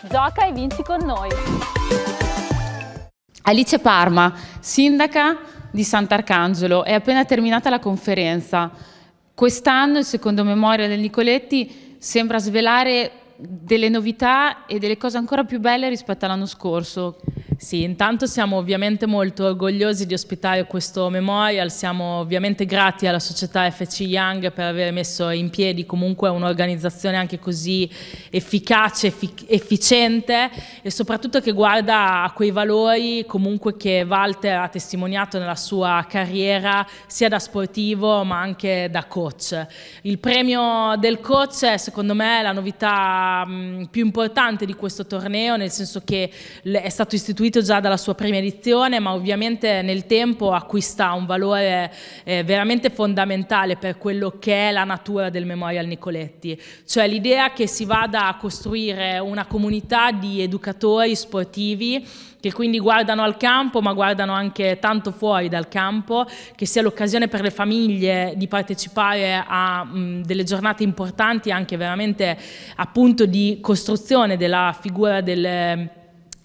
Gioca e vinci con noi! Alice Parma, sindaca di Sant'Arcangelo, è appena terminata la conferenza. Quest'anno il secondo memoria del Nicoletti sembra svelare delle novità e delle cose ancora più belle rispetto all'anno scorso. Sì, intanto siamo ovviamente molto orgogliosi di ospitare questo memorial, siamo ovviamente grati alla società FC Young per aver messo in piedi comunque un'organizzazione anche così efficace, efficiente e soprattutto che guarda a quei valori comunque che Walter ha testimoniato nella sua carriera sia da sportivo ma anche da coach. Il premio del coach è secondo me la novità mh, mm, più importante di questo torneo, nel senso che è stato istituito seguito già dalla sua prima edizione, ma ovviamente nel tempo acquista un valore eh, veramente fondamentale per quello che è la natura del Memorial Nicoletti, cioè l'idea che si vada a costruire una comunità di educatori sportivi che quindi guardano al campo ma guardano anche tanto fuori dal campo, che sia l'occasione per le famiglie di partecipare a mh, delle giornate importanti anche veramente appunto di costruzione della figura del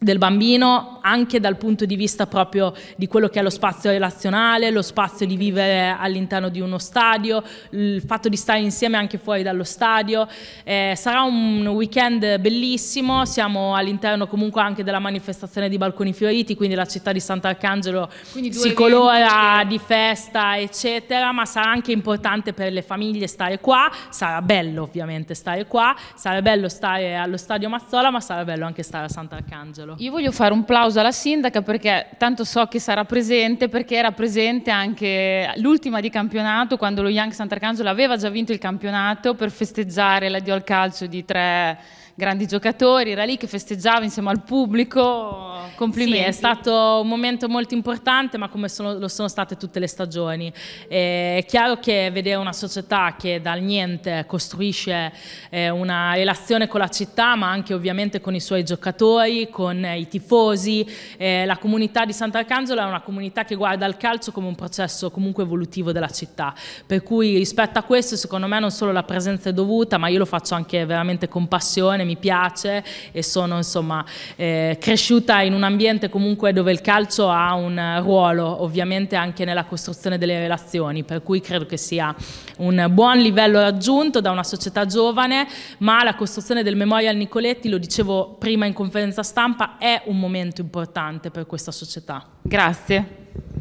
del bambino anche dal punto di vista proprio di quello che è lo spazio relazionale, lo spazio di vivere all'interno di uno stadio, il fatto di stare insieme anche fuori dallo stadio. Eh, sarà un weekend bellissimo, siamo all'interno comunque anche della manifestazione di Balconi Fioriti, quindi la città di Sant'Arcangelo si colora di festa, eccetera, ma sarà anche importante per le famiglie stare qua, sarà bello ovviamente stare qua, sarà bello stare allo stadio Mazzola, ma sarà bello anche stare a Sant'Arcangelo. Io voglio fare un plauso plauso alla sindaca perché tanto so che sarà presente perché era presente anche l'ultima di campionato quando lo Young Sant'Arcangelo aveva già vinto il campionato per festeggiare l'addio al calcio di tre grandi giocatori, era lì che festeggiava insieme al pubblico. Complimenti. Sì, è stato un momento molto importante, ma come sono, lo sono state tutte le stagioni. Eh, è chiaro che vedere una società che dal niente costruisce eh, una relazione con la città, ma anche ovviamente con i suoi giocatori, con eh, i tifosi. la comunità di Sant'Arcangelo è una comunità che guarda il calcio come un processo comunque evolutivo della città. Per cui rispetto a questo, secondo me, non solo la presenza è dovuta, ma io lo faccio anche veramente con passione passione, mi piace e sono insomma eh, cresciuta in un ambiente comunque dove il calcio ha un ruolo ovviamente anche nella costruzione delle relazioni, per cui credo che sia un buon livello raggiunto da una società giovane, ma la costruzione del Memorial Nicoletti, lo dicevo prima in conferenza stampa, è un momento importante per questa società. Grazie.